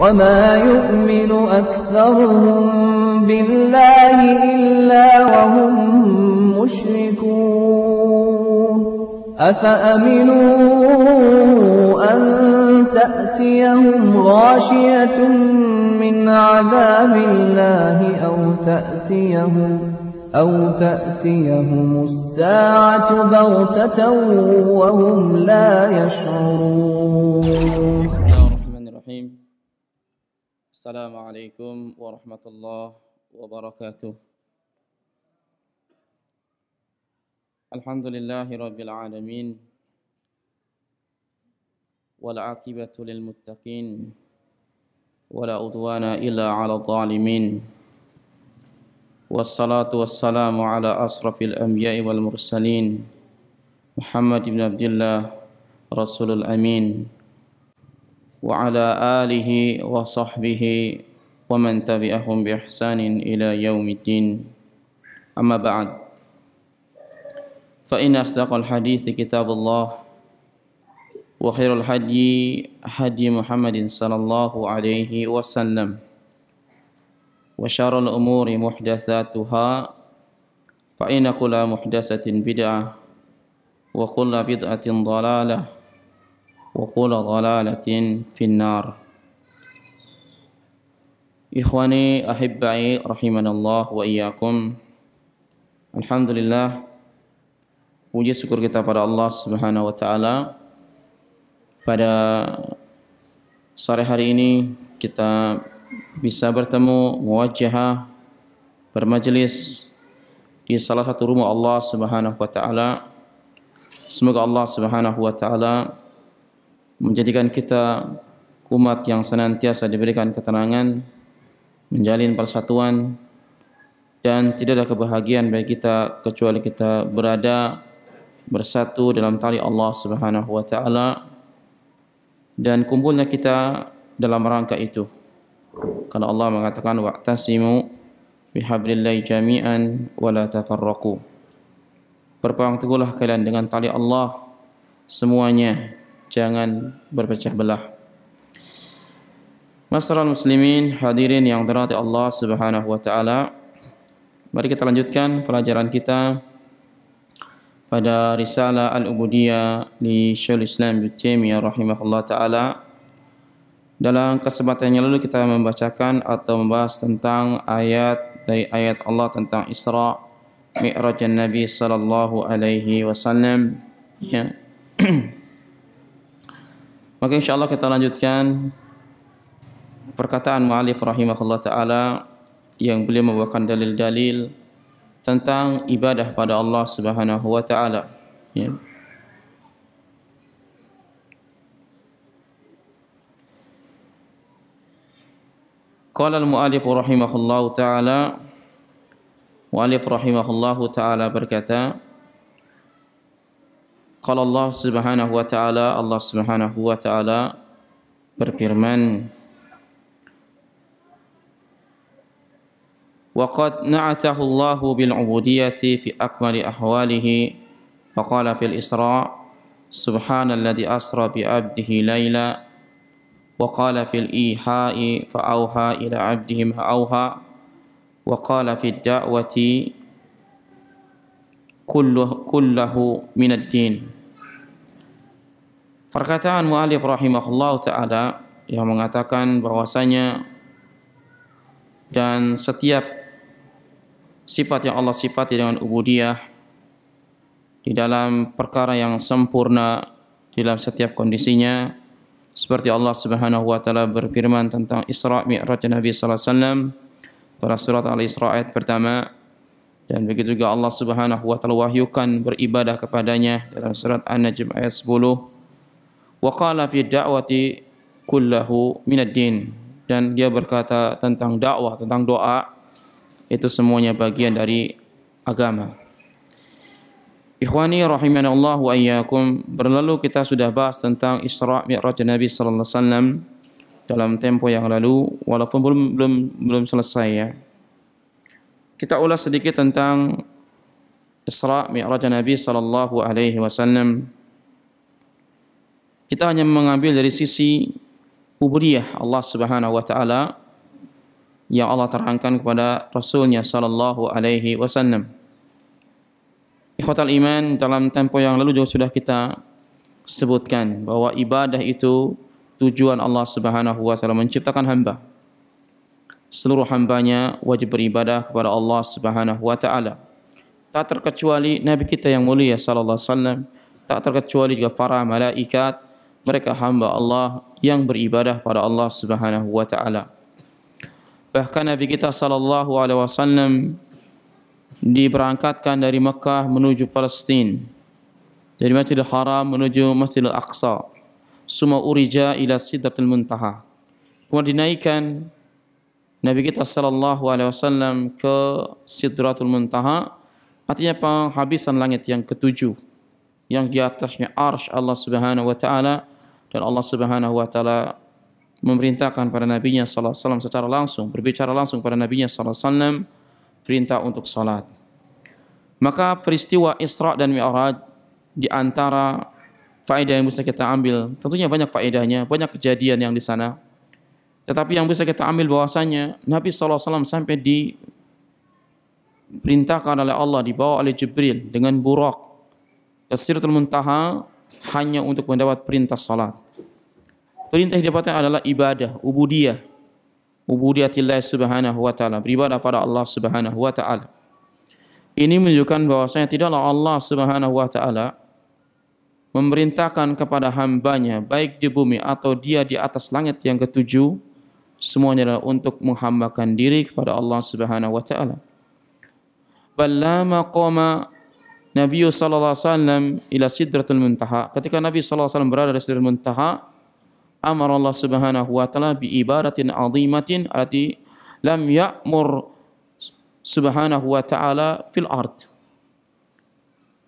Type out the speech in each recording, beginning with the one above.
وما يؤمن أكثرهم بالله إلا وهم مشركون أفأمنوا أن تأتيهم غاشية من عذاب الله أو تأتيهم أو تأتيهم الساعة بغتة وهم لا يشعرون السلام عليكم ورحمة الله وبركاته الحمد لله رب العالمين والعاقبة للمتقين ولا عدوان إلا على الظالمين والصلاة والسلام على أشرف الأنبياء والمرسلين محمد بن عبد الله رسول الأمين وعلى آله وصحبه ومن تبعهم بإحسان إلى يوم الدين أما بعد فإن أصدق الحديث كتاب الله وخير الحدي هدي محمد صلى الله عليه وسلم وشر الأمور محدثاتها فإن كل محدثة بدعة وكل بدعة ضلالة وكل ضلالة في النار إخواني أحبائي رحمنا الله وإياكم الحمد لله Puji syukur kita pada Allah Subhanahu wa taala. Pada sore hari ini kita bisa bertemu muwajjahah bermajelis di salah satu rumah Allah Subhanahu wa taala. Semoga Allah Subhanahu wa taala menjadikan kita umat yang senantiasa diberikan ketenangan, menjalin persatuan, dan tidak ada kebahagiaan bagi kita kecuali kita berada bersatu dalam tali Allah Subhanahu wa taala dan kumpulnya kita dalam rangka itu. Karena Allah mengatakan wa'tasimu bihablillahi jami'an wa la tafarraqu. Berpegang teguhlah kalian dengan tali Allah semuanya jangan berpecah belah. Masyarakat muslimin hadirin yang dirahmati Allah Subhanahu wa taala. Mari kita lanjutkan pelajaran kita pada risalah al-ubudiyah di Syekhul Islam Ibnu Taimiyah rahimahullah taala. Dalam kesempatan yang lalu kita membacakan atau membahas tentang ayat dari ayat Allah tentang Isra Mi'raj Nabi sallallahu alaihi wasallam. Ya. Maka Allah kita lanjutkan perkataan mu'alif rahimahullah ta'ala yang beliau membawakan dalil-dalil tentang ibadah pada Allah subhanahu wa ta'ala. Ya. Qala al-mu'alif rahimahullah ta'ala Mu'alif rahimahullah ta'ala berkata قال الله سبحانه وتعالى الله سبحانه وتعالى wa berfirman وقد نعته الله بالعبودية في أكمل أحواله فقال في الإسراء سبحان الذي أسرى بعبده ليلا وقال في الإيحاء فأوحى إلى عبده ما أوحى وقال في الدعوة كله kullahu minad din. Perkataan mu'alif rahimahullah ta'ala yang mengatakan bahwasanya dan setiap sifat yang Allah sifati dengan ubudiyah di dalam perkara yang sempurna di dalam setiap kondisinya seperti Allah Subhanahu wa taala berfirman tentang Isra Mi'raj Nabi sallallahu alaihi wasallam pada surat Al-Isra ayat pertama dan begitu juga Allah Subhanahu wa taala wahyukan beribadah kepadanya dalam surat An-Najm ayat 10. Wa qala fi da'wati kullahu minad din. Dan dia berkata tentang dakwah, tentang doa itu semuanya bagian dari agama. Ikhwani Allah wa iyyakum, berlalu kita sudah bahas tentang Isra Mi'raj Nabi sallallahu alaihi wasallam dalam tempo yang lalu walaupun belum belum belum selesai ya. kita ulas sedikit tentang Isra Mi'raj Nabi sallallahu alaihi wasallam. Kita hanya mengambil dari sisi ubudiyah Allah Subhanahu wa taala yang Allah terangkan kepada Rasulnya sallallahu alaihi wasallam. Ikhwatal iman dalam tempo yang lalu juga sudah kita sebutkan bahwa ibadah itu tujuan Allah Subhanahu wa taala menciptakan hamba seluruh hambanya wajib beribadah kepada Allah Subhanahu wa taala. Tak terkecuali Nabi kita yang mulia sallallahu alaihi wasallam, tak terkecuali juga para malaikat, mereka hamba Allah yang beribadah kepada Allah Subhanahu wa taala. Bahkan Nabi kita sallallahu alaihi wasallam diberangkatkan dari Mekah menuju Palestin. Dari Masjidil Haram menuju Masjidil Aqsa. Suma urija ila Sidratul Muntaha. Kemudian dinaikkan Nabi kita Shallallahu Alaihi Wasallam ke Sidratul Muntaha, artinya penghabisan langit yang ketujuh, yang di atasnya arsh Allah Subhanahu Wa Taala dan Allah Subhanahu Wa Taala memerintahkan pada nabiNya nya Alaihi Wasallam secara langsung, berbicara langsung pada nabiNya nya Alaihi Wasallam perintah untuk salat. Maka peristiwa Isra dan Mi'raj di antara faedah yang bisa kita ambil, tentunya banyak faedahnya, banyak kejadian yang di sana tetapi yang bisa kita ambil bahwasanya Nabi SAW sampai di perintahkan oleh Allah dibawa oleh Jibril dengan buruk ke Siratul Muntaha hanya untuk mendapat perintah salat. Perintah yang didapatkan adalah ibadah, ubudiyah. Ubudiyatillah subhanahu wa ta'ala. Beribadah pada Allah subhanahu wa ta'ala. Ini menunjukkan bahwasanya tidaklah Allah subhanahu wa ta'ala memerintahkan kepada hambanya baik di bumi atau dia di atas langit yang ketujuh semuanya adalah untuk menghambakan diri kepada Allah Subhanahu wa taala. Balama qama Nabi sallallahu alaihi wasallam ila Sidratul Muntaha. Ketika Nabi sallallahu alaihi wasallam berada di Sidratul Muntaha, amara Allah Subhanahu wa taala bi ibaratin azimatin allati lam ya'mur Subhanahu wa taala fil ardh.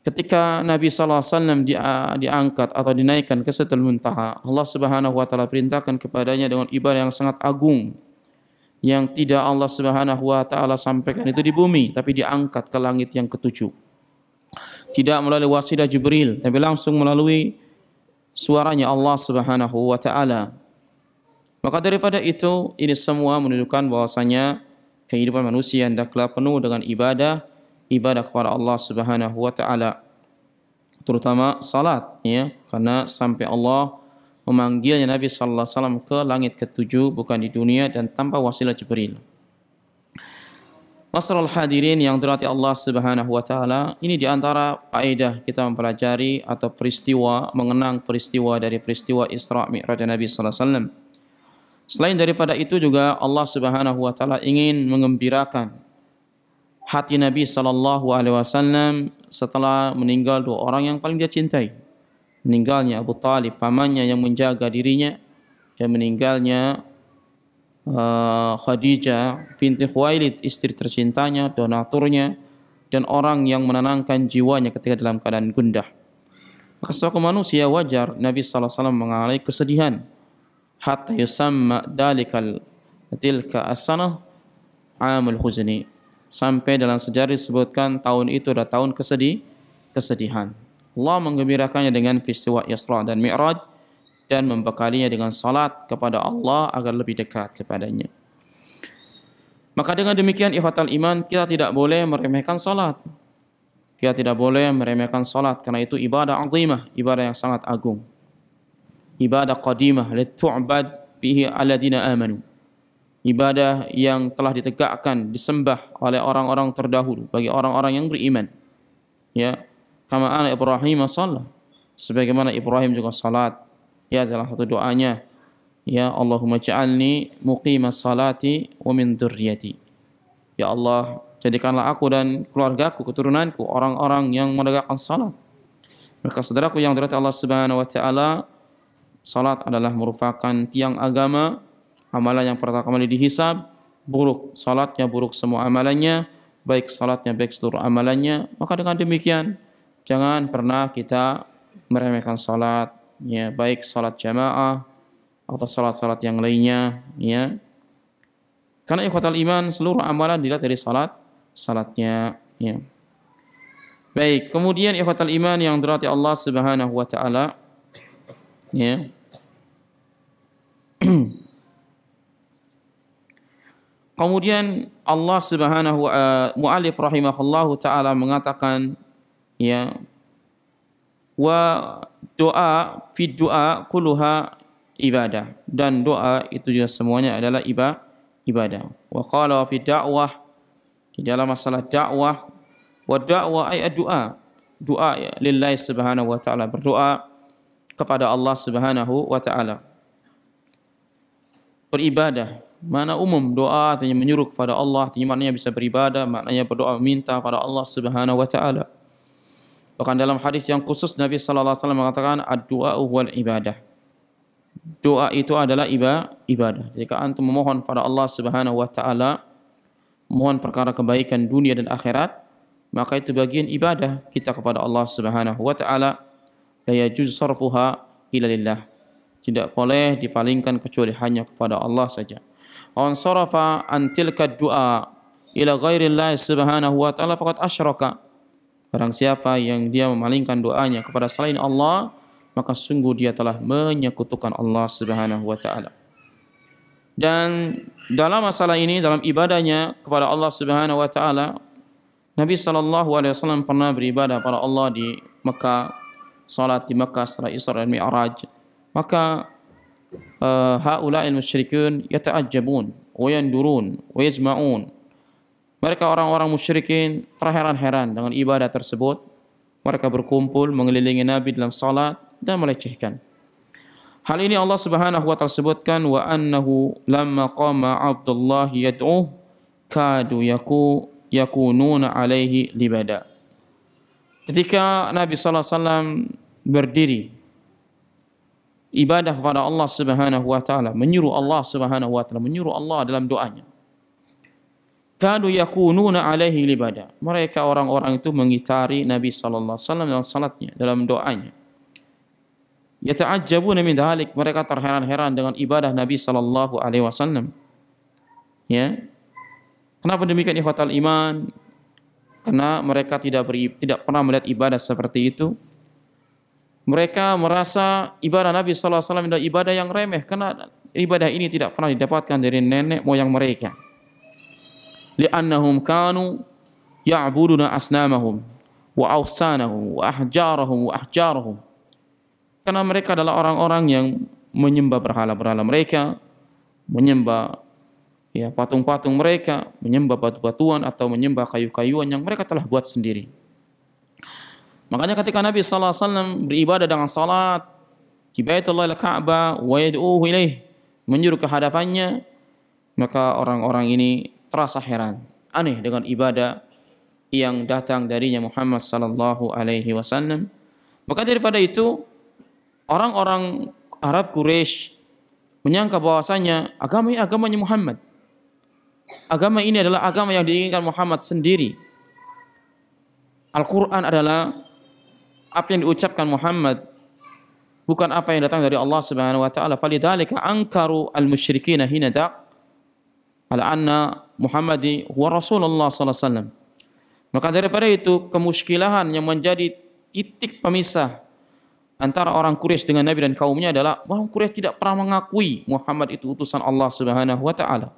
ketika Nabi SAW ah, diangkat atau dinaikkan ke setel Muntaha, Allah Subhanahu wa taala perintahkan kepadanya dengan ibadah yang sangat agung yang tidak Allah Subhanahu wa taala sampaikan itu di bumi tapi diangkat ke langit yang ketujuh. Tidak melalui wasilah Jibril tapi langsung melalui suaranya Allah Subhanahu wa taala. Maka daripada itu ini semua menunjukkan bahwasanya kehidupan manusia hendaklah penuh dengan ibadah ibadah kepada Allah Subhanahu wa taala. Terutama salat ya, karena sampai Allah memanggilnya Nabi sallallahu alaihi wasallam ke langit ketujuh bukan di dunia dan tanpa wasilah Jibril. Masrul hadirin yang dirahmati Allah Subhanahu wa taala, ini di antara faedah kita mempelajari atau peristiwa mengenang peristiwa dari peristiwa Isra Mi'raj Nabi sallallahu alaihi wasallam. Selain daripada itu juga Allah Subhanahu wa taala ingin mengembirakan hati Nabi Shallallahu Alaihi Wasallam setelah meninggal dua orang yang paling dia cintai. Meninggalnya Abu Talib, pamannya yang menjaga dirinya, dan meninggalnya uh, Khadijah binti Khuwailid, istri tercintanya, donaturnya, dan orang yang menenangkan jiwanya ketika dalam keadaan gundah. Maka sebagai manusia wajar Nabi Sallallahu Alaihi Wasallam mengalami kesedihan. Hatta yusamma dalikal tilka asanah amul huzni sampai dalam sejarah disebutkan tahun itu adalah tahun kesedih, kesedihan. Allah menggembirakannya dengan peristiwa Isra dan Mi'raj dan membekalinya dengan salat kepada Allah agar lebih dekat kepadanya. Maka dengan demikian ikhwatal iman kita tidak boleh meremehkan salat. Kita tidak boleh meremehkan salat karena itu ibadah azimah, ibadah yang sangat agung. Ibadah qadimah li bihi aladina amanu. ibadah yang telah ditegakkan disembah oleh orang-orang terdahulu bagi orang-orang yang beriman ya kama ana ibrahim sallallahu sebagaimana Ibrahim juga salat. Ya adalah satu doanya. Ya Allahumma ja'alni muqima salati wa min durriyati. Ya Allah, jadikanlah aku dan keluargaku, keturunanku orang-orang yang menegakkan salat. Maka saudaraku yang dirahmati Allah Subhanahu wa taala, salat adalah merupakan tiang agama Amalan yang pertama kali dihisab buruk, salatnya buruk semua amalannya, baik salatnya baik seluruh amalannya. Maka dengan demikian jangan pernah kita meremehkan salat, ya baik salat jamaah atau salat-salat yang lainnya, ya. Karena ikhwatal iman seluruh amalan dilihat dari salat, salatnya, ya. Baik, kemudian ikhwatal iman yang dirahmati Allah Subhanahu wa taala, ya. Kemudian Allah Subhanahu wa eh, mu'alif rahimahullah taala mengatakan ya wa doa fi doa kulluha ibadah dan doa itu juga semuanya adalah ibadah wa qala fi da'wah di dalam masalah dakwah wa da'wah ay doa doa ya, lillahi subhanahu wa taala berdoa kepada Allah Subhanahu wa taala beribadah Mana umum doa artinya menyuruh kepada Allah, artinya maknanya bisa beribadah, maknanya berdoa minta kepada Allah Subhanahu wa taala. Bahkan dalam hadis yang khusus Nabi sallallahu alaihi wasallam mengatakan doa dua wal ibadah. Doa itu adalah iba, ibadah. Jika antum memohon pada Allah Subhanahu wa taala mohon perkara kebaikan dunia dan akhirat, maka itu bagian ibadah kita kepada Allah Subhanahu wa taala. La yajuz sarfuha ila lillah. Tidak boleh dipalingkan kecuali hanya kepada Allah saja. wa ansarafa an tilka du'a ila ghairi Allah subhanahu wa ta'ala faqad asyraka barang siapa yang dia memalingkan doanya kepada selain Allah maka sungguh dia telah menyekutukan Allah subhanahu wa ta'ala dan dalam masalah ini dalam ibadahnya kepada Allah subhanahu wa ta'ala Nabi saw pernah beribadah kepada Allah di Mekah salat di Mekah setelah Isra dan Mi'raj maka Eh, haula musyrikun yata'ajjabun wa yandurun wa yajma'un. Mereka orang-orang musyrikin terheran-heran dengan ibadah tersebut. Mereka berkumpul mengelilingi Nabi dalam salat dan melecehkan. Hal ini Allah Subhanahu wa taala sebutkan wa annahu lamma qama Abdullah yad'uh kadu yaku yakununa alaihi libada. Ketika Nabi sallallahu alaihi wasallam berdiri ibadah kepada Allah Subhanahu wa taala, menyuruh Allah Subhanahu wa taala, menyuruh Allah dalam doanya. Kanu yakununa alaihi libada. Mereka orang-orang itu mengitari Nabi sallallahu alaihi wasallam dalam salatnya, dalam doanya. Yata'ajjabuna min dhalik. Mereka terheran-heran dengan ibadah Nabi sallallahu alaihi wasallam. Ya. Kenapa demikian ikhwatal iman? Karena mereka tidak beri, tidak pernah melihat ibadah seperti itu mereka merasa ibadah Nabi SAW adalah ibadah yang remeh karena ibadah ini tidak pernah didapatkan dari nenek moyang mereka. Li'annahum kanu ya'buduna asnamahum wa awsanahum wa ahjarahum wa ahjarahum. Karena mereka adalah orang-orang yang menyembah berhala-berhala mereka, menyembah ya patung-patung mereka, menyembah batu-batuan atau menyembah kayu-kayuan yang mereka telah buat sendiri. Makanya ketika Nabi sallallahu alaihi wasallam beribadah dengan salat kibaitullah al-Ka'bah wa yad'uhu ilaih menyuruh ke maka orang-orang ini terasa heran aneh dengan ibadah yang datang darinya Muhammad sallallahu alaihi wasallam. Maka daripada itu orang-orang Arab Quraisy menyangka bahwasanya agama ini agamanya Muhammad. Agama ini adalah agama yang diinginkan Muhammad sendiri. Al-Qur'an adalah apa yang diucapkan Muhammad bukan apa yang datang dari Allah Subhanahu wa taala. Falidhalika ankaru al-musyrikin hina daq ala anna Muhammadi wa Rasulullah sallallahu alaihi wasallam. Maka daripada itu kemuskilahan yang menjadi titik pemisah antara orang Quraisy dengan Nabi dan kaumnya adalah orang Quraisy tidak pernah mengakui Muhammad itu utusan Allah Subhanahu wa taala.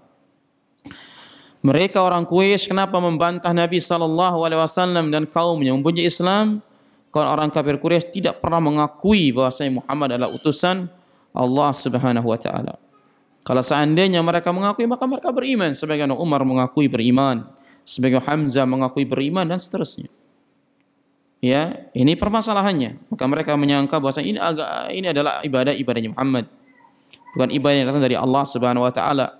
Mereka orang Quraisy kenapa membantah Nabi sallallahu alaihi wasallam dan kaumnya mempunyai Islam? Kalau orang kafir Quraisy tidak pernah mengakui bahwasanya Muhammad adalah utusan Allah Subhanahu wa taala. Kalau seandainya mereka mengakui maka mereka beriman sebagaimana Umar mengakui beriman, sebagian Hamzah mengakui beriman dan seterusnya. Ya, ini permasalahannya. Maka mereka menyangka bahwa ini agak ini adalah ibadah ibadahnya Muhammad. Bukan ibadah yang datang dari Allah Subhanahu wa taala.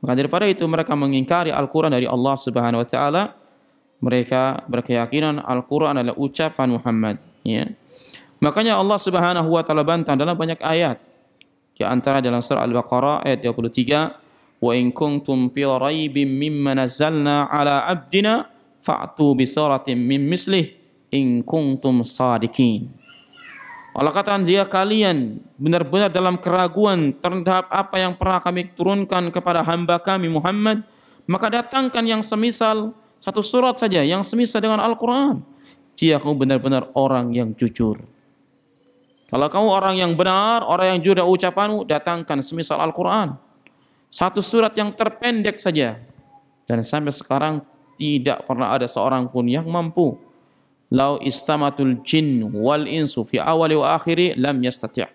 Maka daripada itu mereka mengingkari Al-Qur'an dari Allah Subhanahu wa taala mereka berkeyakinan Al-Quran adalah ucapan Muhammad. Ya. Makanya Allah Subhanahu wa taala bantah dalam banyak ayat. Di antara dalam surah Al-Baqarah ayat 23, "Wa in kuntum fi raibin mimma nazzalna ala 'abdina fa'tu bi suratin min mislih in kuntum Allah kata, jika kalian benar-benar dalam keraguan terhadap apa yang pernah kami turunkan kepada hamba kami Muhammad, maka datangkan yang semisal satu surat saja yang semisal dengan Al-Quran. Jika kamu benar-benar orang yang jujur. Kalau kamu orang yang benar, orang yang jujur ucapanmu, datangkan semisal Al-Quran. Satu surat yang terpendek saja. Dan sampai sekarang tidak pernah ada seorang pun yang mampu. Lau istamatul jin wal insu fi awali wa akhiri lam yastati'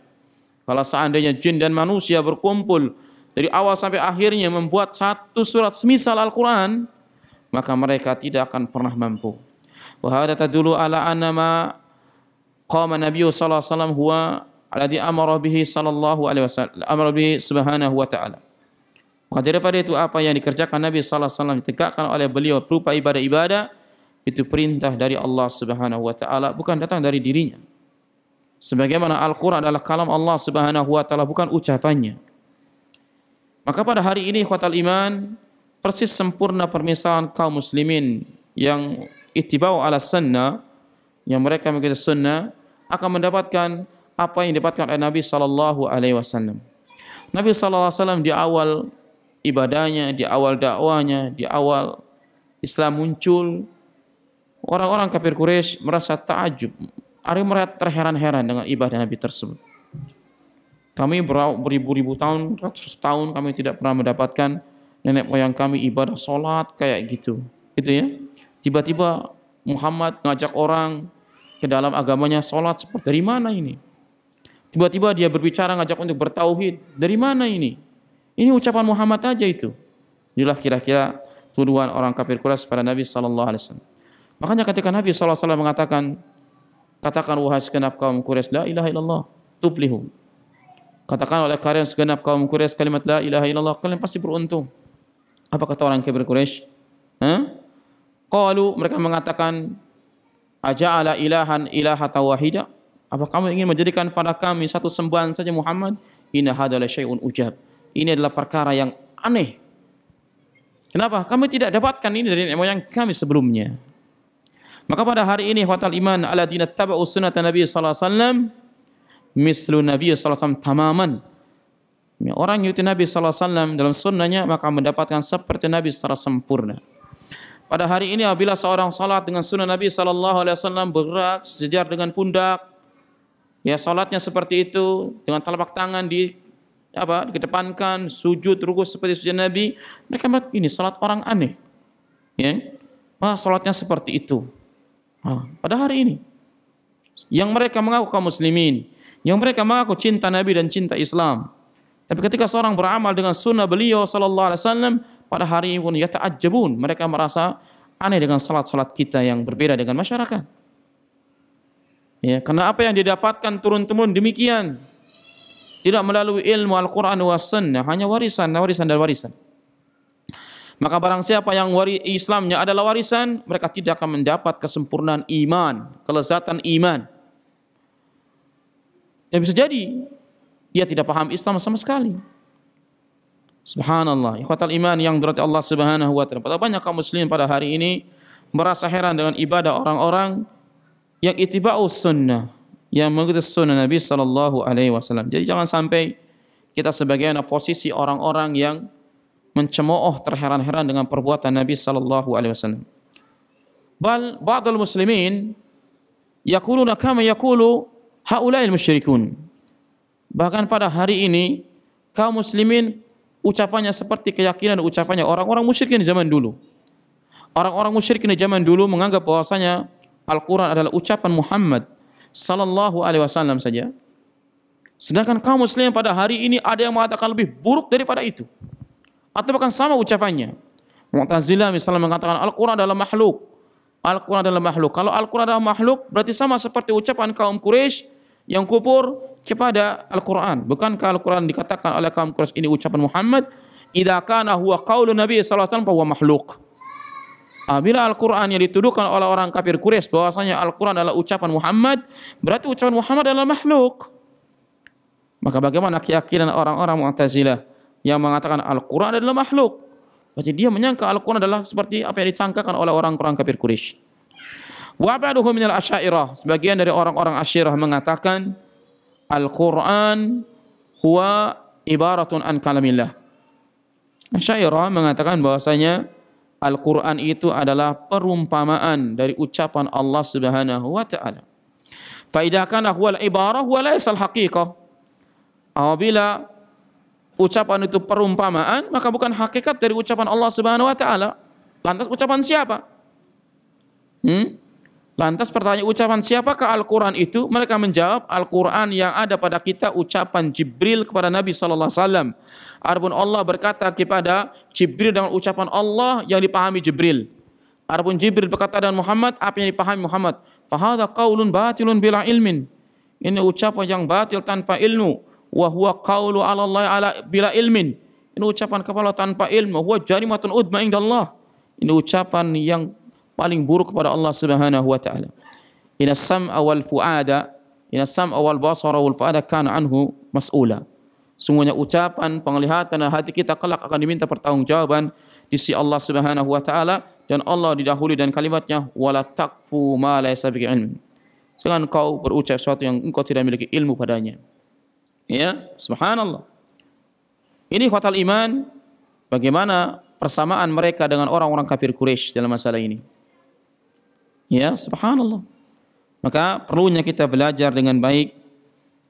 Kalau seandainya jin dan manusia berkumpul dari awal sampai akhirnya membuat satu surat semisal Al-Quran, maka mereka tidak akan pernah mampu. Wa hadza tadullu ala anna ma qama Nabi sallallahu alaihi wasallam huwa alladhi amara bihi sallallahu alaihi wasallam amara bihi subhanahu wa ta'ala. Maka daripada itu apa yang dikerjakan Nabi sallallahu alaihi wasallam ditegakkan oleh beliau berupa ibadah-ibadah itu perintah dari Allah Subhanahu wa taala bukan datang dari dirinya. Sebagaimana Al-Qur'an adalah kalam Allah Subhanahu wa taala bukan ucapannya. Maka pada hari ini khatal iman persis sempurna permisalan kaum muslimin yang itibau ala sunnah yang mereka mengikuti sunnah akan mendapatkan apa yang didapatkan oleh Nabi sallallahu alaihi wasallam. Nabi sallallahu alaihi wasallam di awal ibadahnya, di awal dakwahnya, di awal Islam muncul, orang-orang kafir Quraisy merasa takjub, ada mereka terheran-heran dengan ibadah Nabi tersebut. Kami beribu-ribu tahun, ratus tahun kami tidak pernah mendapatkan nenek moyang kami ibadah sholat kayak gitu gitu ya tiba-tiba Muhammad ngajak orang ke dalam agamanya sholat seperti dari mana ini tiba-tiba dia berbicara ngajak untuk bertauhid dari mana ini ini ucapan Muhammad aja itu inilah kira-kira tuduhan orang kafir Quraisy pada Nabi Shallallahu Alaihi Wasallam makanya ketika Nabi Shallallahu Alaihi Wasallam mengatakan katakan wahai segenap kaum Quraisy la ilaha illallah tuplihum katakan oleh kalian segenap kaum Quraisy kalimat la ilaha illallah kalian pasti beruntung apa kata orang kafir Quraisy? Hah? Qalu mereka mengatakan aja aja'ala ilahan ilahata wahida? Apa kamu ingin menjadikan pada kami satu sembahan saja Muhammad? Ini adalah syai'un ujab. Ini adalah perkara yang aneh. Kenapa? Kami tidak dapatkan ini dari nenek moyang kami sebelumnya. Maka pada hari ini khawatal iman ala dinat taba'u sunnata Nabi sallallahu alaihi wasallam mislu Nabi sallallahu alaihi wasallam tamaman Ya, orang yang Nabi SAW dalam sunnahnya maka mendapatkan seperti Nabi secara sempurna. Pada hari ini apabila seorang salat dengan sunnah Nabi Shallallahu Alaihi Wasallam bergerak sejajar dengan pundak, ya salatnya seperti itu dengan telapak tangan di apa dikedepankan sujud ruku seperti sujud Nabi, mereka melihat ini salat orang aneh, ya, maka ah, salatnya seperti itu. Nah, pada hari ini yang mereka mengaku kaum muslimin, yang mereka mengaku cinta Nabi dan cinta Islam, tapi ketika seorang beramal dengan sunnah beliau sallallahu alaihi wasallam pada hari ini pun yata'ajjabun, mereka merasa aneh dengan salat-salat kita yang berbeda dengan masyarakat. Ya, karena apa yang didapatkan turun-temurun demikian. Tidak melalui ilmu Al-Qur'an was sunnah, hanya warisan, warisan dan warisan. Maka barang siapa yang wari Islamnya adalah warisan, mereka tidak akan mendapat kesempurnaan iman, kelezatan iman. Dan ya, bisa jadi ia tidak paham Islam sama sekali. Subhanallah. Ikhwatal iman yang berarti Allah Subhanahu wa taala. Betapa banyak kaum muslim pada hari ini merasa heran dengan ibadah orang-orang yang itiba'u sunnah, yang mengikuti sunnah Nabi sallallahu alaihi wasallam. Jadi jangan sampai kita sebagai posisi orang-orang yang mencemooh terheran-heran dengan perbuatan Nabi sallallahu alaihi wasallam. Bal ba'dal muslimin yaquluna kama yaqulu haula'il musyrikun. Bahkan pada hari ini kaum muslimin ucapannya seperti keyakinan ucapannya orang-orang musyrikin zaman dulu. Orang-orang musyrikin zaman dulu menganggap bahwasanya Al-Qur'an adalah ucapan Muhammad sallallahu alaihi wasallam saja. Sedangkan kaum muslimin pada hari ini ada yang mengatakan lebih buruk daripada itu. Atau bahkan sama ucapannya. Mu'tazilah misalnya mengatakan Al-Qur'an adalah makhluk. Al-Qur'an adalah makhluk. Kalau Al-Qur'an adalah makhluk berarti sama seperti ucapan kaum Quraisy yang kufur kepada Al-Quran. Bukankah Al-Quran dikatakan oleh kaum Quraisy ini ucapan Muhammad? Idza kana huwa qaulu Nabi sallallahu alaihi wasallam makhluk. Apabila ah, Al-Quran yang dituduhkan oleh orang kafir Quraisy bahwasanya Al-Quran adalah ucapan Muhammad, berarti ucapan Muhammad adalah makhluk. Maka bagaimana keyakinan orang-orang Mu'tazilah yang mengatakan Al-Quran adalah makhluk? Berarti dia menyangka Al-Quran adalah seperti apa yang dicangkakan oleh orang-orang kafir Quraisy. Wa ba'duhum minal asyairah. Sebagian dari orang-orang asyirah mengatakan, Al-Quran huwa ibaratun an kalamillah. Syairah mengatakan bahwasanya Al-Quran itu adalah perumpamaan dari ucapan Allah Subhanahu wa taala. Faidakan ahwal ibarah wa laisal haqiqah. Apabila ucapan itu perumpamaan, maka bukan hakikat dari ucapan Allah Subhanahu wa taala. Lantas ucapan siapa? Hmm? Lantas pertanyaan ucapan siapakah Al-Quran itu? Mereka menjawab Al-Quran yang ada pada kita ucapan Jibril kepada Nabi Sallallahu Alaihi Wasallam. Arbun Allah berkata kepada Jibril dengan ucapan Allah yang dipahami Jibril. Arbun Jibril berkata dengan Muhammad apa yang dipahami Muhammad. Fahada qaulun batilun bila ilmin. Ini ucapan yang batil tanpa ilmu. Wahuwa qaulu ala Allah ala bila ilmin. Ini ucapan kepala tanpa ilmu. Huwa jarimatun udma indallah. Ini ucapan yang paling buruk kepada Allah Subhanahu wa taala. Inna sam'a wal fu'ada inna sam'a wal basara wal fu'ada kana anhu mas'ula. Semuanya ucapan, penglihatan dan hati kita kelak akan diminta pertanggungjawaban di sisi Allah Subhanahu wa taala dan Allah didahului dan kalimatnya wala taqfu ma laysa bika ilm. Jangan kau berucap sesuatu yang engkau tidak memiliki ilmu padanya. Ya, subhanallah. Ini fatal iman bagaimana persamaan mereka dengan orang-orang kafir Quraisy dalam masalah ini. Ya, subhanallah. Maka perlunya kita belajar dengan baik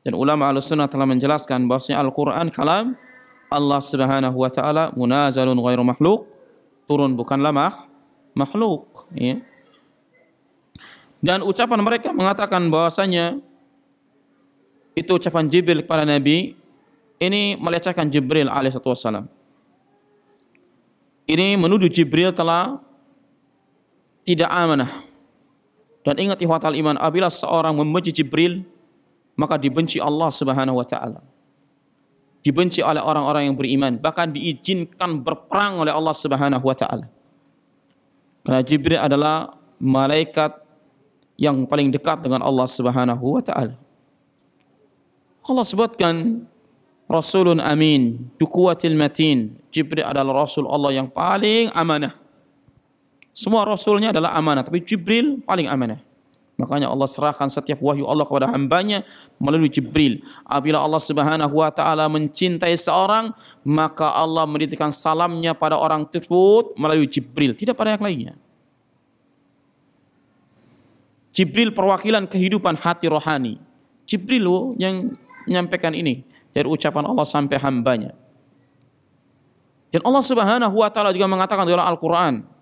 dan ulama Ahlussunnah telah menjelaskan bahwasanya Al-Qur'an kalam Allah Subhanahu wa taala munazalun ghairu makhluk, turun bukanlah mah, makhluk, ya. Dan ucapan mereka mengatakan bahwasanya itu ucapan Jibril kepada Nabi ini melecehkan Jibril alaihissalatu wassalam. Ini menuduh Jibril telah tidak amanah dan ingat ihwatal iman, apabila seorang membenci Jibril, maka dibenci Allah Subhanahu wa taala. Dibenci oleh orang-orang yang beriman, bahkan diizinkan berperang oleh Allah Subhanahu wa taala. Karena Jibril adalah malaikat yang paling dekat dengan Allah Subhanahu wa taala. Allah sebutkan Rasulun Amin, dukuatil matin. Jibril adalah Rasul Allah yang paling amanah semua rasulnya adalah amanah, tapi Jibril paling amanah. Makanya Allah serahkan setiap wahyu Allah kepada hambanya melalui Jibril. Apabila Allah subhanahu wa ta'ala mencintai seorang, maka Allah menitipkan salamnya pada orang tersebut melalui Jibril, tidak pada yang lainnya. Jibril perwakilan kehidupan hati rohani. Jibril yang menyampaikan ini dari ucapan Allah sampai hambanya. Dan Allah subhanahu wa ta'ala juga mengatakan dalam Al-Quran,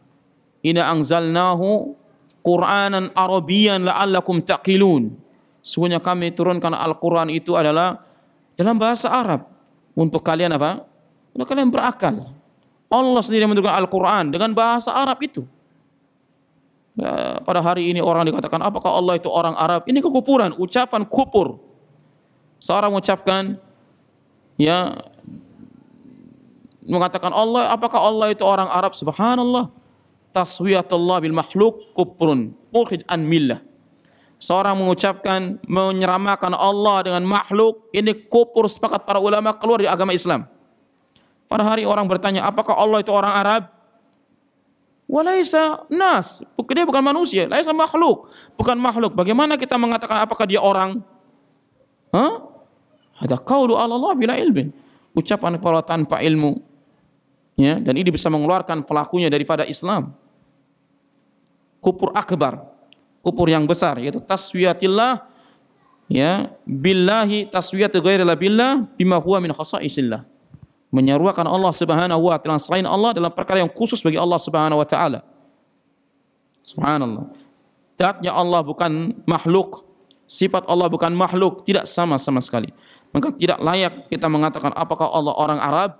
Ina angzalnahu Qur'anan Arabian la'allakum taqilun. Sebenarnya kami turunkan Al-Quran itu adalah dalam bahasa Arab. Untuk kalian apa? Untuk kalian berakal. Allah sendiri menurunkan Al-Quran dengan bahasa Arab itu. Ya, pada hari ini orang dikatakan, apakah Allah itu orang Arab? Ini kekupuran, ucapan kupur. Seorang mengucapkan, ya, mengatakan Allah, apakah Allah itu orang Arab? Subhanallah taswiyatullah bil makhluk kufrun mukhid an millah. Seorang mengucapkan menyeramakan Allah dengan makhluk ini kufur sepakat para ulama keluar di agama Islam. Pada hari orang bertanya, apakah Allah itu orang Arab? Walaisa nas, dia bukan manusia, laisa makhluk, bukan makhluk. Bagaimana kita mengatakan apakah dia orang? Hah? Ada qaulu Allah bila ilmin. Ucapan kalau tanpa ilmu. Ya, dan ini bisa mengeluarkan pelakunya daripada Islam kupur akbar, kupur yang besar yaitu taswiyatillah ya billahi taswiyatu ghairil billah bima huwa min khasaisillah. Menyeruakan Allah Subhanahu wa taala selain Allah dalam perkara yang khusus bagi Allah Subhanahu wa taala. Subhanallah. Zatnya Allah bukan makhluk, sifat Allah bukan makhluk, tidak sama sama sekali. Maka tidak layak kita mengatakan apakah Allah orang Arab?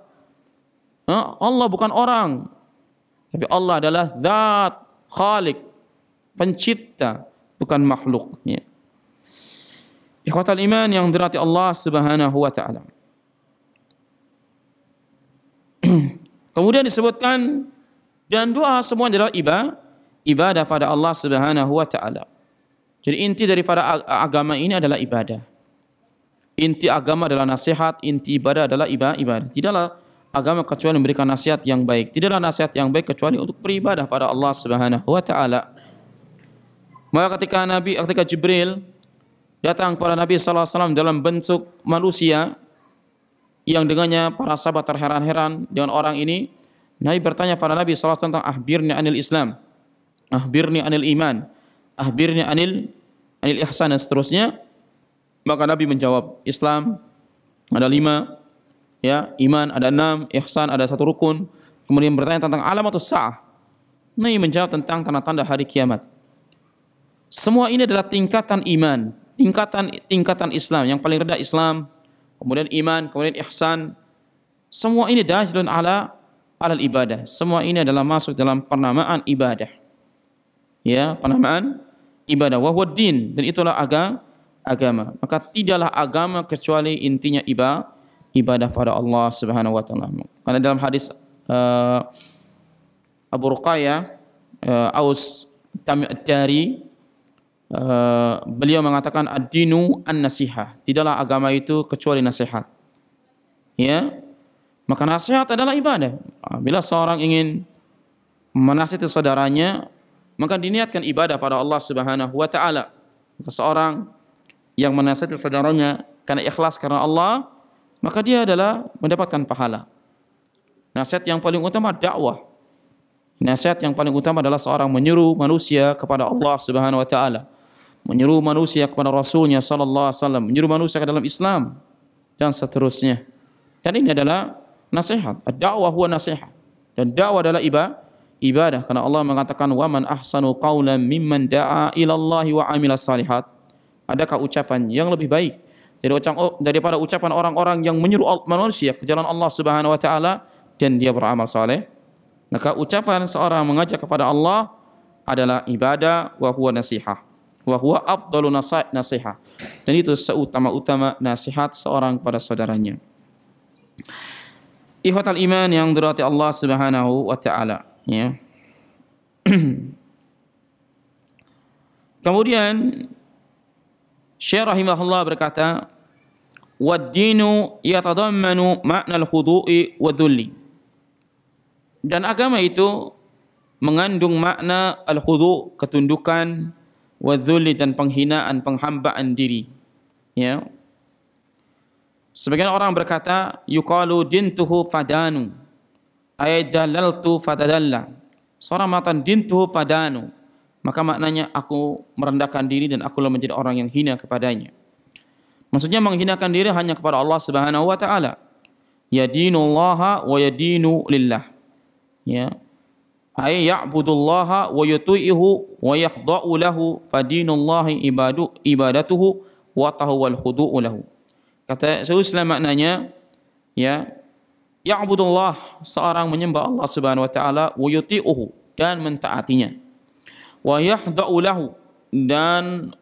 Allah bukan orang, tapi Allah adalah zat, khalik, pencipta bukan makhluk ya. Ikhwatal iman yang dirati Allah Subhanahu wa taala. Kemudian disebutkan dan doa semua adalah ibadah ibadah pada Allah Subhanahu wa taala. Jadi inti daripada agama ini adalah ibadah. Inti agama adalah nasihat, inti ibadah adalah ibadah. Tidaklah agama kecuali memberikan nasihat yang baik. Tidaklah nasihat yang baik kecuali untuk beribadah pada Allah Subhanahu wa taala. Maka ketika Nabi ketika Jibril datang kepada Nabi sallallahu alaihi wasallam dalam bentuk manusia yang dengannya para sahabat terheran-heran dengan orang ini, Nabi bertanya kepada Nabi sallallahu alaihi wasallam tentang ahbirni anil Islam, ahbirni anil iman, ahbirni anil anil ihsan dan seterusnya. Maka Nabi menjawab, Islam ada lima, ya iman ada enam, ihsan ada satu rukun. Kemudian bertanya tentang alam atau sah. Nabi menjawab tentang tanda-tanda hari kiamat. Semua ini adalah tingkatan iman, tingkatan tingkatan Islam. Yang paling rendah Islam, kemudian iman, kemudian ihsan. Semua ini dajlun ala alal ibadah. Semua ini adalah masuk dalam penamaan ibadah. Ya, penamaan ibadah wa din dan itulah agama agama. Maka tidaklah agama kecuali intinya iba, ibadah pada Allah Subhanahu wa taala. Karena dalam hadis uh, Abu Ruqayyah uh, Aus Tami Dari Eh, beliau mengatakan ad-dinu an-nasihah. Tidaklah agama itu kecuali nasihat. Ya. Maka nasihat adalah ibadah. Bila seorang ingin menasihati saudaranya, maka diniatkan ibadah pada Allah Subhanahu wa taala. seorang yang menasihati saudaranya karena ikhlas karena Allah, maka dia adalah mendapatkan pahala. Nasihat yang paling utama dakwah. Nasihat yang paling utama adalah seorang menyuruh manusia kepada Allah Subhanahu wa taala menyeru manusia kepada Rasulnya Sallallahu Alaihi Wasallam, menyeru manusia ke dalam Islam dan seterusnya. Dan ini adalah nasihat. dakwah dawah huwa nasihat. Dan dakwah adalah ibadah. Ibadah karena Allah mengatakan wa man ahsanu qawlan mimman da'a ila Allah wa amila salihat. Adakah ucapan yang lebih baik dari ucapan daripada ucapan orang-orang yang menyeru manusia ke jalan Allah Subhanahu wa taala dan dia beramal saleh? Maka ucapan seorang mengajak kepada Allah adalah ibadah wa huwa nasihat. wa huwa afdalu nasiha. Dan itu seutama-utama nasihat seorang kepada saudaranya. Ikhwatal iman yang dirahmati Allah Subhanahu wa taala, ya. Kemudian Syekh rahimahullah berkata, "Wad-dinu yatadammanu ma'na al-khudu'i wa dhulli." Dan agama itu mengandung makna al-khudu' ketundukan wadzuli dan penghinaan penghambaan diri ya sebagian orang berkata yuqalu dintuhu fadanu ay dalaltu fadalla seorang mengatakan dintuhu fadanu maka maknanya aku merendahkan diri dan aku menjadi orang yang hina kepadanya maksudnya menghinakan diri hanya kepada Allah Subhanahu wa taala yadinullaha wa yadinu lillah ya ay ya'budullaha wa yuti'uhu wa yakhda'u lahu fadinullahi ibadu ibadatuhu wa tahwal khudu'u lahu kata Syaikhul maknanya ya ya'budullah seorang menyembah Allah Subhanahu wa taala wa yuti'uhu dan mentaatinya wa yakhda'u lahu dan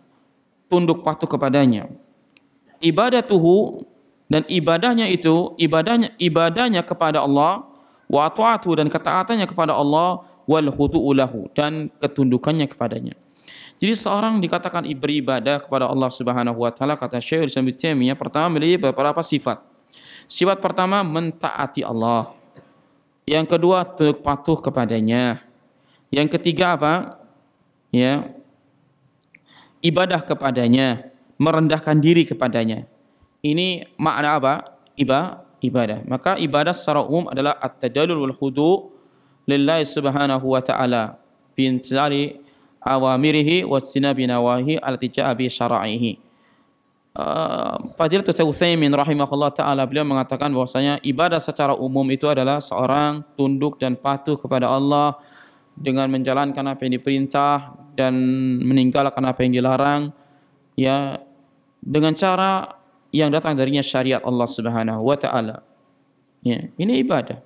tunduk patuh kepadanya ibadatuhu dan ibadahnya itu ibadahnya ibadahnya kepada Allah wa ta'atuhu dan ketaatannya kepada Allah wal khudu'u dan ketundukannya kepadanya. Jadi seorang dikatakan beribadah kepada Allah Subhanahu wa taala kata Syaikhul Islam Taimiyah pertama memiliki beberapa sifat. Sifat pertama mentaati Allah. Yang kedua tunduk patuh kepadanya. Yang ketiga apa? Ya. Ibadah kepadanya, merendahkan diri kepadanya. Ini makna apa? Iba ibadah. Maka ibadah secara umum adalah at-tadallul wal khudu lillahi subhanahu wa ta'ala bintizari awamirihi wa sinabi nawahi al-tijabi syara'ihi. Uh, ehm, Fadilatul Syekh Utsaimin rahimahullah taala beliau mengatakan bahwasanya ibadah secara umum itu adalah seorang tunduk dan patuh kepada Allah dengan menjalankan apa yang diperintah dan meninggalkan apa yang dilarang ya dengan cara yang datang darinya syariat Allah Subhanahu wa taala. Ya, ini ibadah.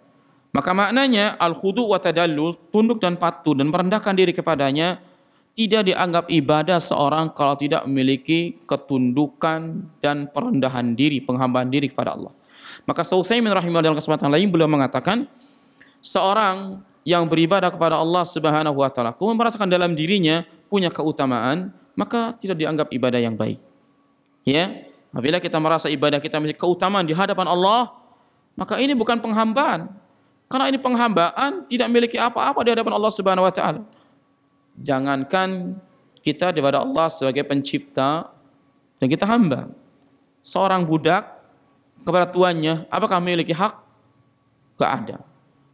Maka maknanya al-khudu wa tadallul, tunduk dan patuh dan merendahkan diri kepadanya tidak dianggap ibadah seorang kalau tidak memiliki ketundukan dan perendahan diri, penghambaan diri kepada Allah. Maka Sausaimin rahimah dalam kesempatan lain beliau mengatakan, seorang yang beribadah kepada Allah subhanahu wa ta'ala, kemudian merasakan dalam dirinya punya keutamaan, maka tidak dianggap ibadah yang baik. Ya, Apabila kita merasa ibadah kita menjadi keutamaan di hadapan Allah, maka ini bukan penghambaan. Karena ini penghambaan tidak memiliki apa-apa di hadapan Allah Subhanahu wa taala. Jangankan kita di hadapan Allah sebagai pencipta dan kita hamba. Seorang budak kepada tuannya, apakah memiliki hak? Gak ada.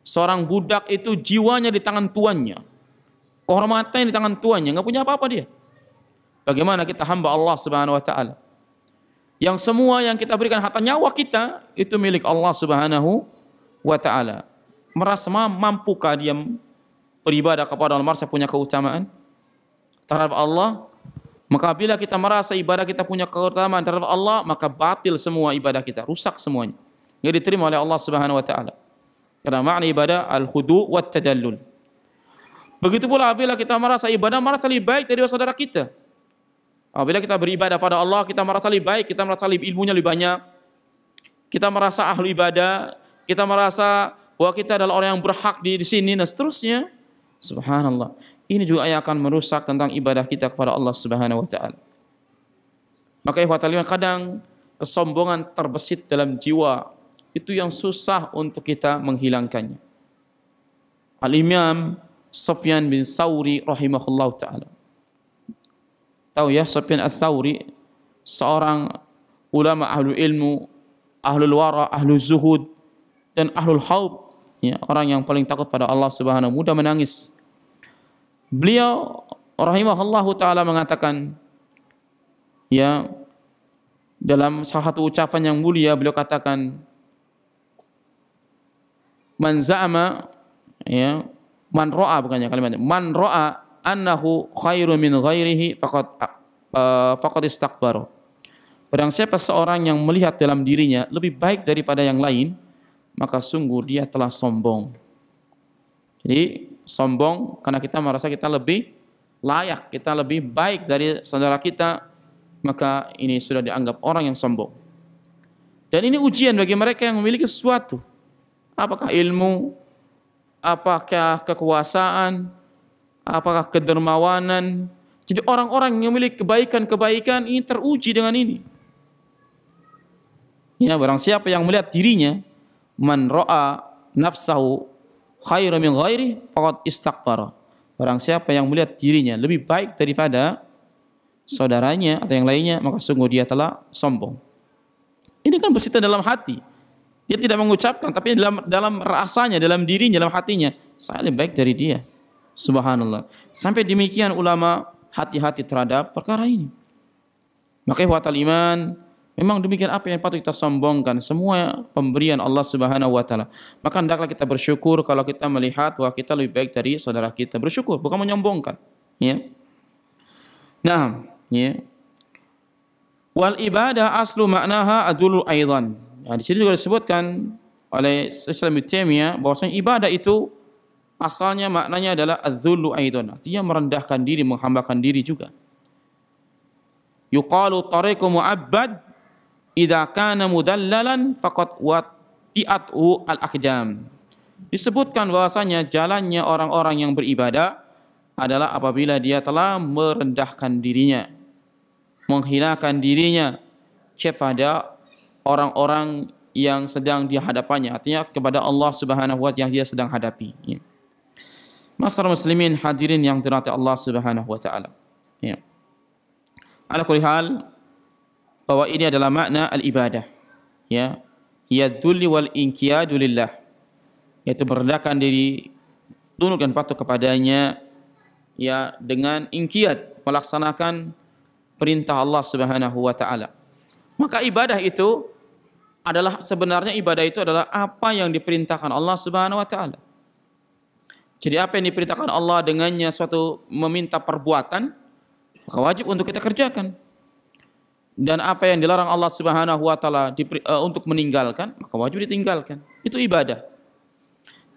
Seorang budak itu jiwanya di tangan tuannya. Kehormatannya di tangan tuannya, nggak punya apa-apa dia. Bagaimana kita hamba Allah Subhanahu wa taala? yang semua yang kita berikan harta nyawa kita itu milik Allah Subhanahu wa taala. Merasa mampukah dia beribadah kepada Allah merasa punya keutamaan terhadap Allah? Maka bila kita merasa ibadah kita punya keutamaan terhadap Allah, maka batil semua ibadah kita, rusak semuanya. Jadi diterima oleh Allah Subhanahu wa taala. Karena makna ibadah al-khudu wa tadallul. Begitu pula bila kita merasa ibadah merasa lebih baik dari saudara kita, Ah, bila kita beribadah pada Allah, kita merasa lebih baik, kita merasa lebih ilmunya lebih banyak, kita merasa ahli ibadah, kita merasa bahwa kita adalah orang yang berhak di, di sini dan seterusnya. Subhanallah. Ini juga yang akan merusak tentang ibadah kita kepada Allah Subhanahu wa taala. Maka ikhwatal kadang kesombongan terbesit dalam jiwa itu yang susah untuk kita menghilangkannya. Al-Imam bin Sauri rahimahullah ta'ala. Tahu ya Sufyan al tsauri seorang ulama ahlu ilmu, ahlu wara, ahlu zuhud dan ahlu khauf, ya, orang yang paling takut pada Allah Subhanahu mudah menangis. Beliau rahimahallahu taala mengatakan ya dalam salah satu ucapan yang mulia beliau katakan man za'ama ya man ro'a bukannya kalimatnya man ro'a annahu khairu min ghairihi faqad uh, faqad istakbar. Barang siapa seorang yang melihat dalam dirinya lebih baik daripada yang lain, maka sungguh dia telah sombong. Jadi sombong karena kita merasa kita lebih layak, kita lebih baik dari saudara kita, maka ini sudah dianggap orang yang sombong. Dan ini ujian bagi mereka yang memiliki sesuatu. Apakah ilmu, apakah kekuasaan, apakah kedermawanan. Jadi orang-orang yang memiliki kebaikan-kebaikan ini teruji dengan ini. Ya, barang siapa yang melihat dirinya man ra'a nafsahu khairu min ghairi faqad istaqara. Barang siapa yang melihat dirinya lebih baik daripada saudaranya atau yang lainnya, maka sungguh dia telah sombong. Ini kan bersita dalam hati. Dia tidak mengucapkan, tapi dalam dalam rasanya, dalam dirinya, dalam hatinya, saya lebih baik dari dia. Subhanallah. Sampai demikian ulama hati-hati terhadap perkara ini. Maka watal iman memang demikian apa yang patut kita sombongkan semua pemberian Allah Subhanahu wa taala. Maka hendaklah kita bersyukur kalau kita melihat bahwa kita lebih baik dari saudara kita. Bersyukur bukan menyombongkan, ya. Nah, ya. Wal ibadah aslu maknaha adulu aidan. Ya, di sini juga disebutkan oleh Islam Ibnu Taimiyah bahwasanya ibadah itu asalnya maknanya adalah adzullu aidon. Artinya merendahkan diri, menghambakan diri juga. Yuqalu tariqu mu'abbad idza kana mudallalan faqad wati'athu al-aqdam. Disebutkan bahwasanya jalannya orang-orang yang beribadah adalah apabila dia telah merendahkan dirinya, menghinakan dirinya kepada orang-orang yang sedang dihadapannya, artinya kepada Allah Subhanahu wa taala yang dia sedang hadapi. Ya. Masar muslimin hadirin yang dirahmati Allah Subhanahu wa taala. Ya. Ala kulli hal bahwa ini adalah makna al-ibadah. Ya. Yadulli wal inqiyadu lillah. Yaitu merendahkan diri tunduk dan patuh kepadanya ya dengan inqiyad melaksanakan perintah Allah Subhanahu wa taala. Maka ibadah itu adalah sebenarnya ibadah itu adalah apa yang diperintahkan Allah Subhanahu wa taala. Jadi apa yang diperintahkan Allah dengannya suatu meminta perbuatan, maka wajib untuk kita kerjakan. Dan apa yang dilarang Allah Subhanahu wa taala eh, untuk meninggalkan, maka wajib ditinggalkan. Itu ibadah.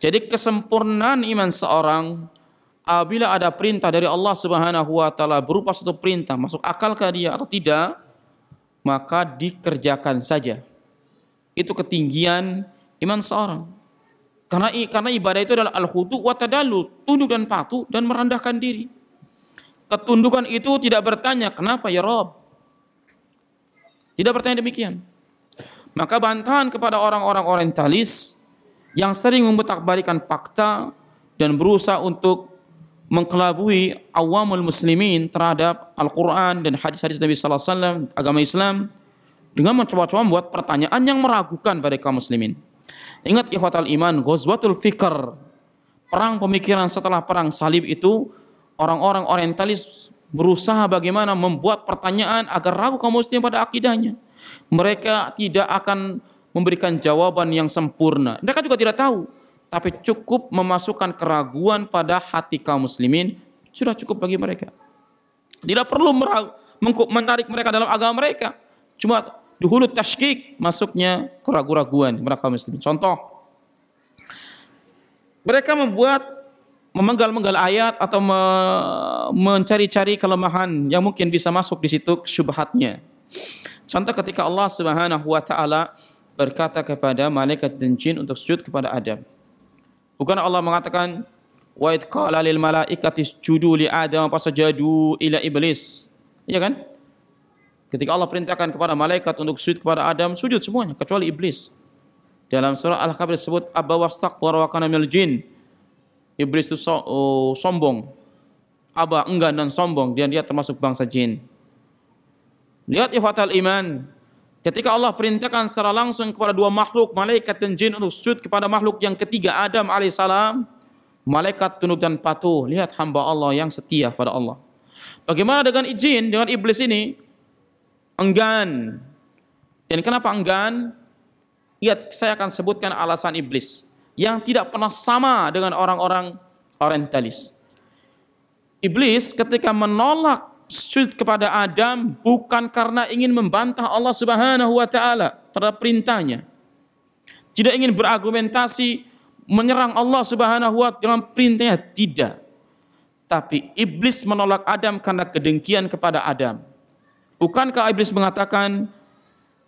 Jadi kesempurnaan iman seorang apabila ada perintah dari Allah Subhanahu wa taala berupa suatu perintah, masuk akalkah dia atau tidak, maka dikerjakan saja. Itu ketinggian iman seorang. Karena karena ibadah itu adalah al-khudu wa tadallul, tunduk dan patuh dan merendahkan diri. Ketundukan itu tidak bertanya, "Kenapa ya Rob?" Tidak bertanya demikian. Maka bantahan kepada orang-orang orientalis yang sering membetakbalikan fakta dan berusaha untuk mengkelabui awamul muslimin terhadap Al-Quran dan hadis-hadis Nabi SAW, agama Islam, dengan mencoba-coba membuat pertanyaan yang meragukan pada kaum muslimin. Ingat ikhwatal iman, ghozwatul Fikr, perang pemikiran setelah perang salib itu orang-orang orientalis berusaha bagaimana membuat pertanyaan agar ragu kaum muslim pada akidahnya. Mereka tidak akan memberikan jawaban yang sempurna. Mereka juga tidak tahu, tapi cukup memasukkan keraguan pada hati kaum muslimin sudah cukup bagi mereka. Tidak perlu menarik mereka dalam agama mereka. Cuma Duhulut tashkik masuknya keraguan keraguan mereka muslim. Contoh, mereka membuat memenggal-menggal ayat atau me, mencari-cari kelemahan yang mungkin bisa masuk di situ syubhatnya. Contoh ketika Allah Subhanahu wa taala berkata kepada malaikat dan jin untuk sujud kepada Adam. Bukan Allah mengatakan wa id qala lil malaikati isjudu li adam fasajadu ila iblis. Iya kan? Ketika Allah perintahkan kepada malaikat untuk sujud kepada Adam, sujud semuanya kecuali iblis. Dalam surah Al-Kahfi disebut Abba wastakbara wa kana jin. Iblis itu so, oh, sombong. abah enggan dan sombong dan dia termasuk bangsa jin. Lihat ifatal iman. Ketika Allah perintahkan secara langsung kepada dua makhluk, malaikat dan jin untuk sujud kepada makhluk yang ketiga Adam alaihissalam, malaikat tunduk dan patuh. Lihat hamba Allah yang setia pada Allah. Bagaimana dengan jin, dengan iblis ini? enggan. Dan kenapa enggan? Iya, saya akan sebutkan alasan iblis yang tidak pernah sama dengan orang-orang orientalis. Iblis ketika menolak sujud kepada Adam bukan karena ingin membantah Allah Subhanahu wa taala terhadap perintahnya. Tidak ingin berargumentasi menyerang Allah Subhanahu wa dalam perintahnya tidak. Tapi iblis menolak Adam karena kedengkian kepada Adam. Bukankah iblis mengatakan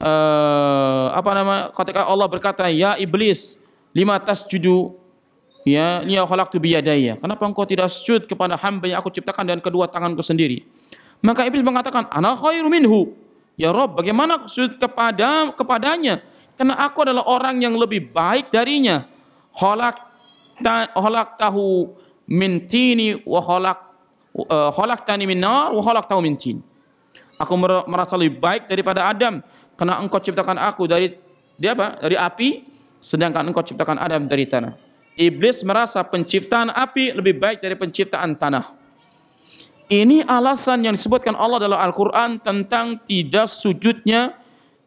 uh, apa nama ketika Allah berkata, "Ya iblis, lima judu ya liya tu biyadaya." Kenapa engkau tidak sujud kepada hamba yang aku ciptakan dengan kedua tanganku sendiri? Maka iblis mengatakan, "Ana khairu minhu." Ya Rob, bagaimana sujud kepada kepadanya? Karena aku adalah orang yang lebih baik darinya. Khalaq ta, khalaq tahu min tini wa khalaq uh, eh, tani min nar wa tahu min tini. Aku merasa lebih baik daripada Adam karena engkau ciptakan aku dari dia apa? Dari api sedangkan engkau ciptakan Adam dari tanah. Iblis merasa penciptaan api lebih baik dari penciptaan tanah. Ini alasan yang disebutkan Allah dalam Al-Quran tentang tidak sujudnya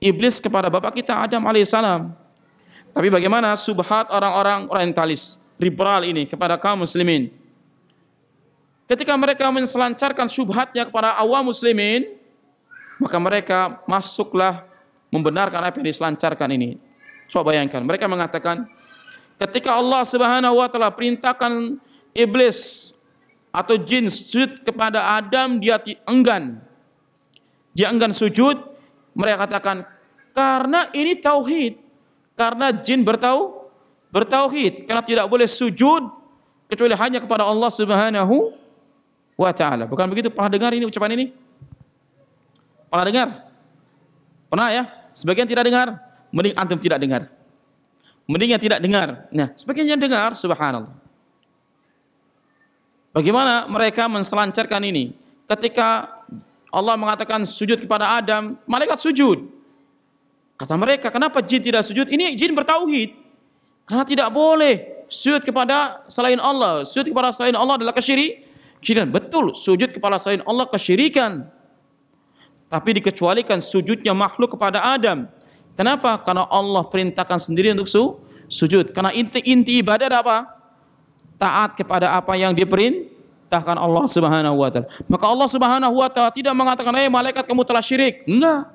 iblis kepada bapak kita Adam alaihissalam. Tapi bagaimana subhat orang-orang orientalis, liberal ini kepada kaum muslimin? Ketika mereka menselancarkan subhatnya kepada awam muslimin, maka mereka masuklah membenarkan apa yang diselancarkan ini. Coba bayangkan, mereka mengatakan ketika Allah Subhanahu wa taala perintahkan iblis atau jin sujud kepada Adam dia enggan. Dia enggan sujud, mereka katakan karena ini tauhid. Karena jin bertau bertauhid, karena tidak boleh sujud kecuali hanya kepada Allah Subhanahu wa taala. Bukan begitu pernah dengar ini ucapan ini? Pernah dengar? Pernah ya? Sebagian tidak dengar, mending antum tidak dengar. Mending yang tidak dengar. Nah, sebagian yang dengar, subhanallah. Bagaimana mereka menselancarkan ini? Ketika Allah mengatakan sujud kepada Adam, malaikat sujud. Kata mereka, kenapa jin tidak sujud? Ini jin bertauhid. Karena tidak boleh sujud kepada selain Allah. Sujud kepada selain Allah adalah kesyirikan. Betul, sujud kepada selain Allah kesyirikan. Tapi dikecualikan sujudnya makhluk kepada Adam. Kenapa? Karena Allah perintahkan sendiri untuk su, sujud. Karena inti inti ibadah apa? Taat kepada apa yang diperintahkan Allah Subhanahu wa taala. Maka Allah Subhanahu wa taala tidak mengatakan, "Eh malaikat kamu telah syirik." Enggak.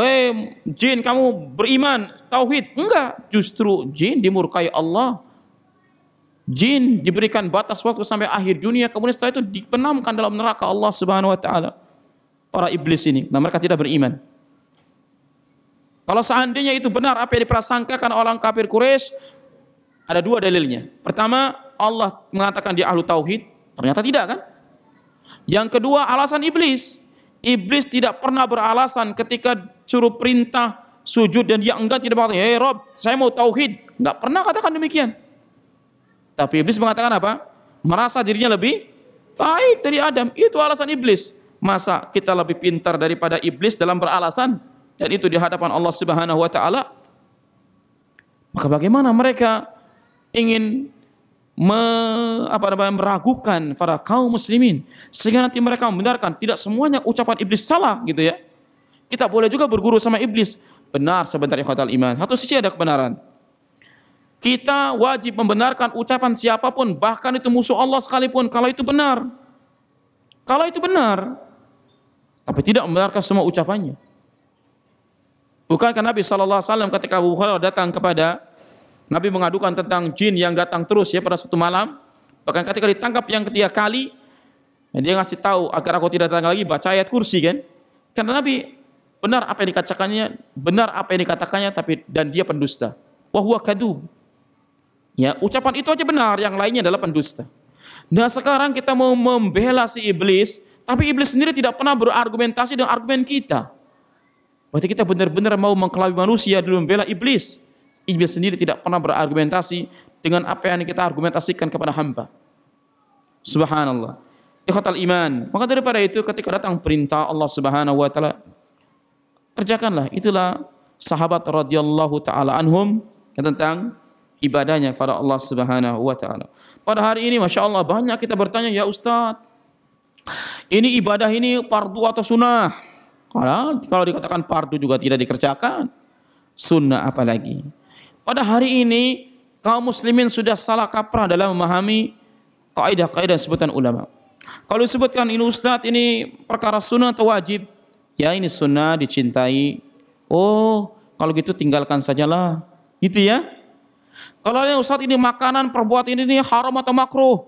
Eh, jin kamu beriman, tauhid. Enggak, justru jin dimurkai Allah. Jin diberikan batas waktu sampai akhir dunia, kemudian setelah itu dipenamkan dalam neraka Allah Subhanahu wa taala. Orang iblis ini. Nah, mereka tidak beriman. Kalau seandainya itu benar apa yang diprasangkakan orang kafir Quraisy, ada dua dalilnya. Pertama, Allah mengatakan dia ahlu tauhid, ternyata tidak kan? Yang kedua, alasan iblis. Iblis tidak pernah beralasan ketika suruh perintah sujud dan dia enggak tidak mengatakan, "Hei Rob, saya mau tauhid." Enggak pernah katakan demikian. Tapi iblis mengatakan apa? Merasa dirinya lebih baik dari Adam. Itu alasan iblis. Masa kita lebih pintar daripada iblis dalam beralasan dan itu di hadapan Allah Subhanahu wa taala? Maka bagaimana mereka ingin me, apa namanya, meragukan para kaum muslimin sehingga nanti mereka membenarkan tidak semuanya ucapan iblis salah gitu ya. Kita boleh juga berguru sama iblis. Benar sebentar ikhwatal iman. Satu sisi ada kebenaran. Kita wajib membenarkan ucapan siapapun bahkan itu musuh Allah sekalipun kalau itu benar. Kalau itu benar, tapi tidak membenarkan semua ucapannya. Bukankah Nabi Shallallahu Alaihi Wasallam ketika Abu Hurairah datang kepada Nabi mengadukan tentang jin yang datang terus ya pada suatu malam. Bahkan ketika ditangkap yang ketiga kali, dia ngasih tahu agar aku tidak datang lagi baca ayat kursi kan. Karena Nabi benar apa yang dikatakannya, benar apa yang dikatakannya tapi dan dia pendusta. wah wah kadub. Ya, ucapan itu aja benar, yang lainnya adalah pendusta. Nah sekarang kita mau membela si iblis, tapi iblis sendiri tidak pernah berargumentasi dengan argumen kita. Berarti kita benar-benar mau mengklaim manusia dulu membela iblis. Iblis sendiri tidak pernah berargumentasi dengan apa yang kita argumentasikan kepada hamba. Subhanallah. Ikhatal iman. Maka daripada itu ketika datang perintah Allah Subhanahu wa taala kerjakanlah. Itulah sahabat radhiyallahu taala anhum yang tentang ibadahnya kepada Allah Subhanahu wa taala. Pada hari ini Masya Allah banyak kita bertanya, ya Ustadz, ini ibadah ini fardu atau sunnah? Kalau, kalau dikatakan fardu juga tidak dikerjakan, sunnah apalagi. Pada hari ini kaum muslimin sudah salah kaprah dalam memahami kaidah-kaidah sebutan ulama. Kalau disebutkan ini ustaz, ini perkara sunnah atau wajib? Ya ini sunnah dicintai. Oh kalau gitu tinggalkan sajalah. Gitu ya. Kalau ini ustaz, ini makanan perbuatan ini, ini haram atau makruh?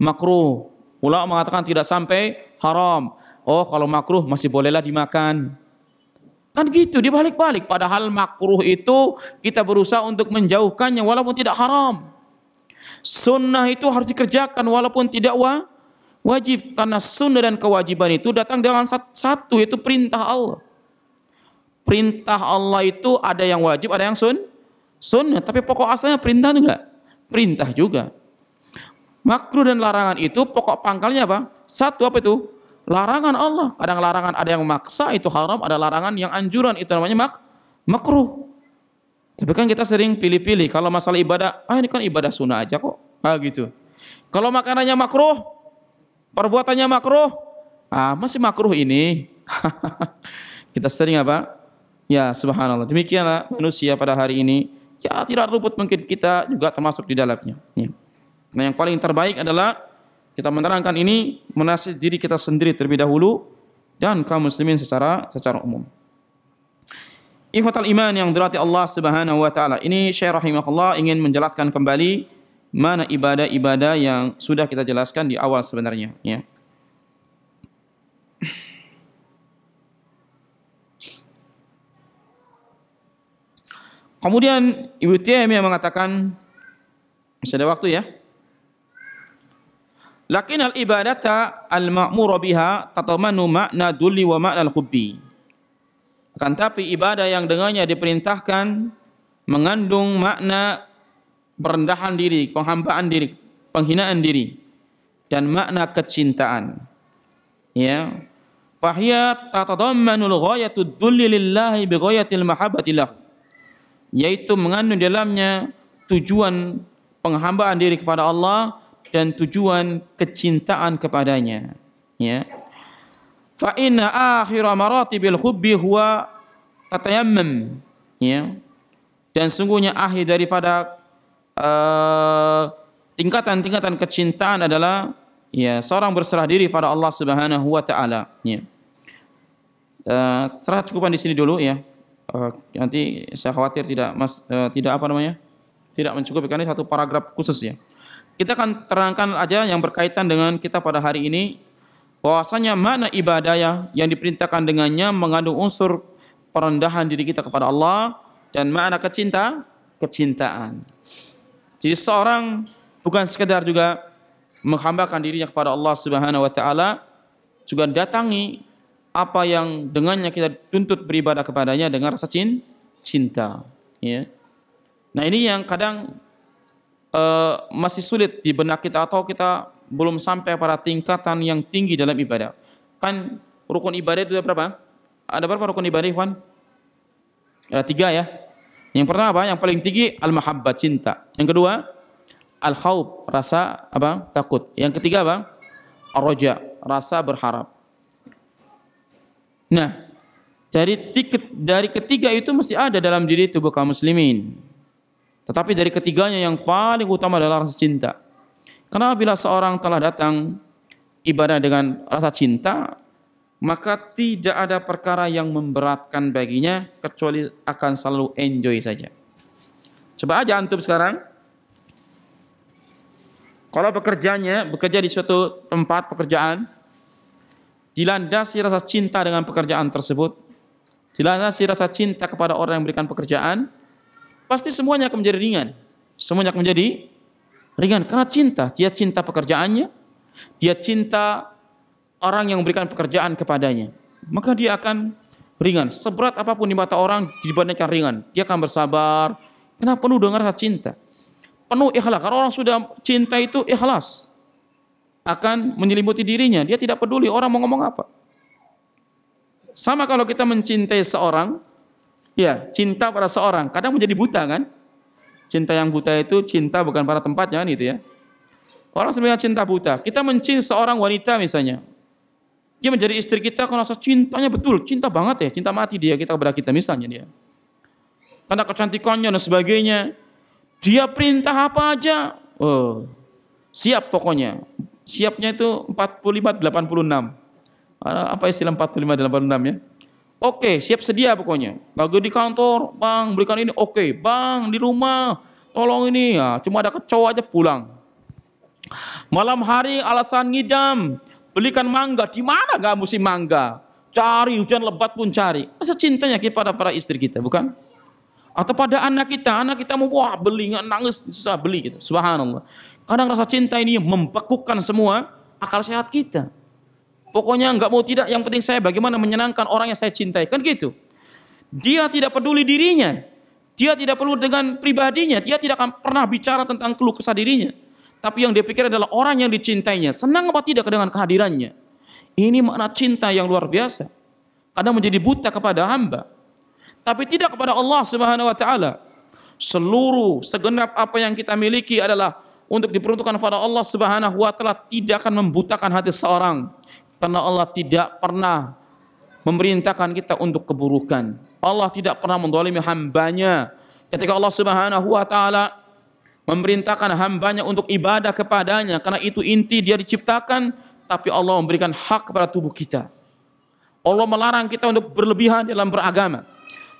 Makruh. Ulama mengatakan tidak sampai haram. Oh, kalau makruh masih bolehlah dimakan. Kan gitu, dibalik-balik. Padahal makruh itu kita berusaha untuk menjauhkannya walaupun tidak haram. Sunnah itu harus dikerjakan walaupun tidak wa wajib. Karena sunnah dan kewajiban itu datang dengan satu, yaitu perintah Allah. Perintah Allah itu ada yang wajib, ada yang sun, sunnah. Tapi pokok asalnya perintah juga. Perintah juga makruh dan larangan itu pokok pangkalnya apa? Satu apa itu? Larangan Allah. Kadang larangan ada yang maksa itu haram, ada larangan yang anjuran itu namanya mak makruh. Tapi kan kita sering pilih-pilih. Kalau masalah ibadah, ah ini kan ibadah sunnah aja kok. Ah gitu. Kalau makanannya makruh, perbuatannya makruh, ah masih makruh ini. kita sering apa? Ya subhanallah. Demikianlah manusia pada hari ini. Ya tidak luput mungkin kita juga termasuk di dalamnya. Ya. Nah, yang paling terbaik adalah kita menerangkan ini menasihati diri kita sendiri terlebih dahulu dan kaum muslimin secara secara umum. Ikhwatal iman yang dirahmati Allah Subhanahu wa taala. Ini Syekh rahimahullah ingin menjelaskan kembali mana ibadah-ibadah yang sudah kita jelaskan di awal sebenarnya, ya. Kemudian Ibu Taimiyah mengatakan masih ada waktu ya. Lakin al ibadata al ma'muru biha tatamanu makna dulli wa makna al khubbi. Akan tapi ibadah yang dengannya diperintahkan mengandung makna perendahan diri, penghambaan diri, penghinaan diri dan makna kecintaan. Ya. Fahiyat tatadammanul ghayatud dulli lillahi bi ghayatil mahabbati Yaitu mengandung dalamnya tujuan penghambaan diri kepada Allah dan tujuan kecintaan kepadanya ya fa inna akhir maratibil hubbi huwa tatayammum ya dan sungguhnya akhir daripada eh, tingkatan-tingkatan uh, kecintaan adalah ya seorang berserah diri pada Allah Subhanahu wa taala ya uh, serah cukupan di sini dulu ya uh, nanti saya khawatir tidak mas uh, tidak apa namanya tidak mencukupi karena satu paragraf khusus ya kita akan terangkan aja yang berkaitan dengan kita pada hari ini bahwasanya makna ibadah ya, yang diperintahkan dengannya mengandung unsur perendahan diri kita kepada Allah dan makna kecinta kecintaan. Jadi seorang bukan sekedar juga menghambakan dirinya kepada Allah Subhanahu wa taala juga datangi apa yang dengannya kita tuntut beribadah kepadanya dengan rasa cinta. Ya. Nah ini yang kadang uh, masih sulit di benak kita atau kita belum sampai pada tingkatan yang tinggi dalam ibadah. Kan rukun ibadah itu ada berapa? Ada berapa rukun ibadah, Ikhwan? Ada tiga ya. Yang pertama apa? Yang paling tinggi al-mahabbah cinta. Yang kedua al-khawb rasa apa? takut. Yang ketiga apa? Roja rasa berharap. Nah, dari, dari ketiga itu masih ada dalam diri tubuh kaum muslimin. Tetapi dari ketiganya yang paling utama adalah rasa cinta. Karena bila seorang telah datang ibadah dengan rasa cinta, maka tidak ada perkara yang memberatkan baginya kecuali akan selalu enjoy saja. Coba aja antum sekarang. Kalau pekerjaannya bekerja di suatu tempat pekerjaan, dilandasi rasa cinta dengan pekerjaan tersebut, dilandasi rasa cinta kepada orang yang memberikan pekerjaan, pasti semuanya akan menjadi ringan. Semuanya akan menjadi ringan karena cinta. Dia cinta pekerjaannya, dia cinta orang yang memberikan pekerjaan kepadanya. Maka dia akan ringan. Seberat apapun di mata orang dibandingkan ringan. Dia akan bersabar. Karena penuh dengan rasa cinta. Penuh ikhlas. Karena orang sudah cinta itu ikhlas. Akan menyelimuti dirinya. Dia tidak peduli orang mau ngomong apa. Sama kalau kita mencintai seorang, Ya, cinta pada seorang kadang menjadi buta kan? Cinta yang buta itu cinta bukan pada tempatnya kan itu ya. Orang sebenarnya cinta buta. Kita mencintai seorang wanita misalnya. Dia menjadi istri kita karena rasa cintanya betul, cinta banget ya, cinta mati dia kita kepada kita misalnya dia. Karena kecantikannya dan sebagainya. Dia perintah apa aja, oh, siap pokoknya. Siapnya itu 45 86. Apa istilah 45 86 ya? Oke, okay, siap sedia pokoknya. Lagi di kantor, bang berikan ini. Oke, okay, bang di rumah, tolong ini ya. Cuma ada kecoa aja pulang. Malam hari alasan ngidam, belikan mangga. Di mana gak musim mangga? Cari hujan lebat pun cari. Masa cintanya kepada para istri kita, bukan? Atau pada anak kita, anak kita mau wah beli nggak nangis susah beli gitu. Subhanallah. Kadang rasa cinta ini membekukan semua akal sehat kita. Pokoknya nggak mau tidak, yang penting saya bagaimana menyenangkan orang yang saya cintai. Kan gitu. Dia tidak peduli dirinya. Dia tidak perlu dengan pribadinya. Dia tidak akan pernah bicara tentang keluh kesah dirinya. Tapi yang dia pikir adalah orang yang dicintainya. Senang apa tidak dengan kehadirannya. Ini makna cinta yang luar biasa. Kadang menjadi buta kepada hamba. Tapi tidak kepada Allah subhanahu wa ta'ala. Seluruh segenap apa yang kita miliki adalah untuk diperuntukkan kepada Allah subhanahu wa ta'ala tidak akan membutakan hati seorang karena Allah tidak pernah memerintahkan kita untuk keburukan. Allah tidak pernah mendolimi hambanya. Ketika Allah subhanahu wa ta'ala memerintahkan hambanya untuk ibadah kepadanya. Karena itu inti dia diciptakan. Tapi Allah memberikan hak kepada tubuh kita. Allah melarang kita untuk berlebihan dalam beragama.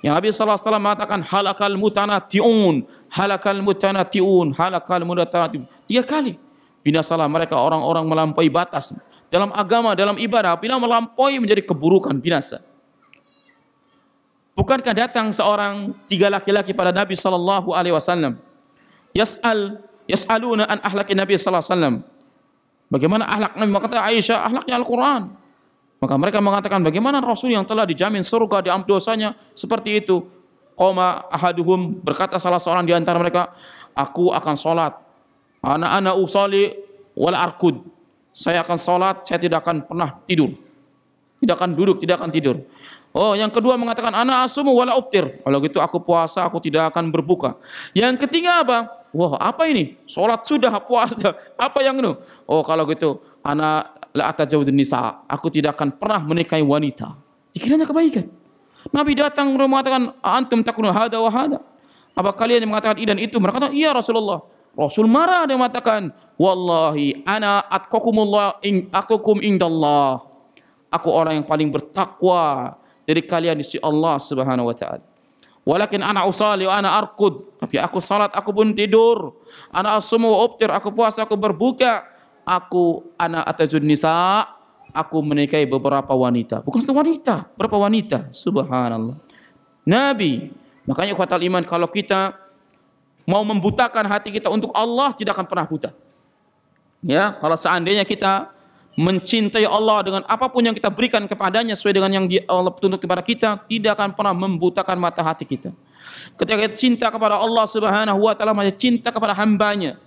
Yang Nabi SAW mengatakan halakal mutanatiun, halakal mutanatiun, halakal mutanatiun. Tiga kali. Binasalah mereka orang-orang melampaui batas dalam agama, dalam ibadah, bila melampaui menjadi keburukan, binasa. Bukankah datang seorang tiga laki-laki pada Nabi sallallahu alaihi wasallam? Yas'al yas'aluna an ahlaki Nabi sallallahu alaihi wasallam. Bagaimana ahlak Nabi? Maka kata Aisyah, ahlaknya Al-Qur'an. Maka mereka mengatakan bagaimana Rasul yang telah dijamin surga di dosanya seperti itu. Qoma ahaduhum berkata salah seorang di antara mereka, aku akan sholat. ana ana usali wal arkud saya akan sholat, saya tidak akan pernah tidur. Tidak akan duduk, tidak akan tidur. Oh, yang kedua mengatakan ana asumu wala uptir. Kalau gitu aku puasa, aku tidak akan berbuka. Yang ketiga apa? Wah, apa ini? Sholat sudah, puasa. Apa yang itu? Oh, kalau gitu anak la atajawudun nisa. Aku tidak akan pernah menikahi wanita. Dikiranya kebaikan. Nabi datang mengatakan antum takunu hada wa hada. Apa kalian yang mengatakan idan itu? Mereka kata, "Iya Rasulullah." Rasul marah dia mengatakan, "Wallahi ana atqakumullah in aqakum indallah." Aku orang yang paling bertakwa dari kalian di sisi Allah Subhanahu wa taala. Walakin ana usali wa ana arqud. Tapi aku salat, aku pun tidur. Ana asumu wa uftir, aku puasa, aku berbuka. Aku ana atajun nisa. Aku menikahi beberapa wanita. Bukan satu wanita, beberapa wanita. Subhanallah. Nabi. Makanya kuatal iman kalau kita mau membutakan hati kita untuk Allah tidak akan pernah buta. Ya, kalau seandainya kita mencintai Allah dengan apapun yang kita berikan kepadanya sesuai dengan yang dia, Allah tuntut kepada kita, tidak akan pernah membutakan mata hati kita. Ketika kita cinta kepada Allah Subhanahu wa taala, maka cinta kepada hambanya.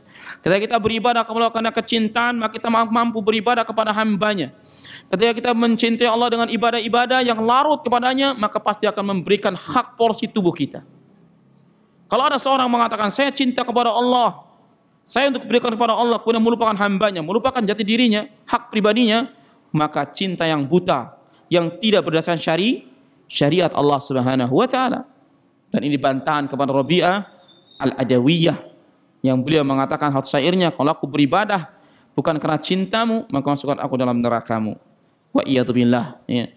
Ketika kita beribadah kepada karena kecintaan, maka kita mampu beribadah kepada hambanya. Ketika kita mencintai Allah dengan ibadah-ibadah yang larut kepadanya, maka pasti akan memberikan hak porsi tubuh kita. Kalau ada seorang mengatakan saya cinta kepada Allah, saya untuk berikan kepada Allah kemudian melupakan hambanya, melupakan jati dirinya, hak pribadinya, maka cinta yang buta, yang tidak berdasarkan syari, syariat Allah Subhanahu wa taala. Dan ini bantahan kepada Robiah Al-Adawiyah yang beliau mengatakan hal syairnya, kalau aku beribadah bukan karena cintamu, maka masukkan aku dalam nerakamu. Wa iyadu billah. Ya.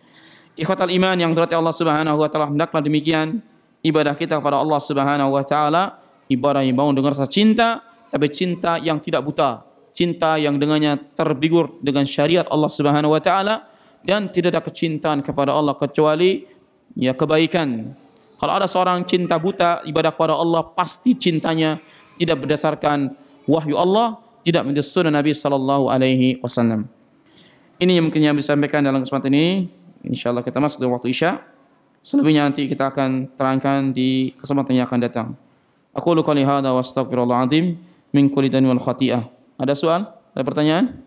Ikhwatal iman yang dirahmati Allah Subhanahu wa taala hendaklah demikian ibadah kita kepada Allah Subhanahu wa taala ibadah yang bangun dengan rasa cinta tapi cinta yang tidak buta cinta yang dengannya terbigur dengan syariat Allah Subhanahu wa taala dan tidak ada kecintaan kepada Allah kecuali ya kebaikan kalau ada seorang cinta buta ibadah kepada Allah pasti cintanya tidak berdasarkan wahyu Allah tidak menjadi sunnah Nabi sallallahu alaihi wasallam ini yang mungkin yang disampaikan dalam kesempatan ini insyaallah kita masuk dalam waktu isya' Selebihnya nanti kita akan terangkan di kesempatan yang akan datang. Aku lakukan qali hadza wa astaghfirullah azim min kulli dan wal khati'ah. Ada soal? Ada pertanyaan?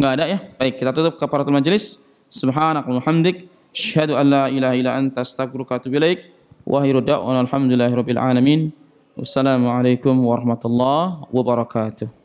Enggak ada ya? Baik, kita tutup kafaratul majelis. Subhanakallahumma hamdik, asyhadu an la ilaha illa anta astaghfiruka wa atubu ilaik. Wa akhiru da'wana alhamdulillahi rabbil alamin. Wassalamualaikum warahmatullahi wabarakatuh.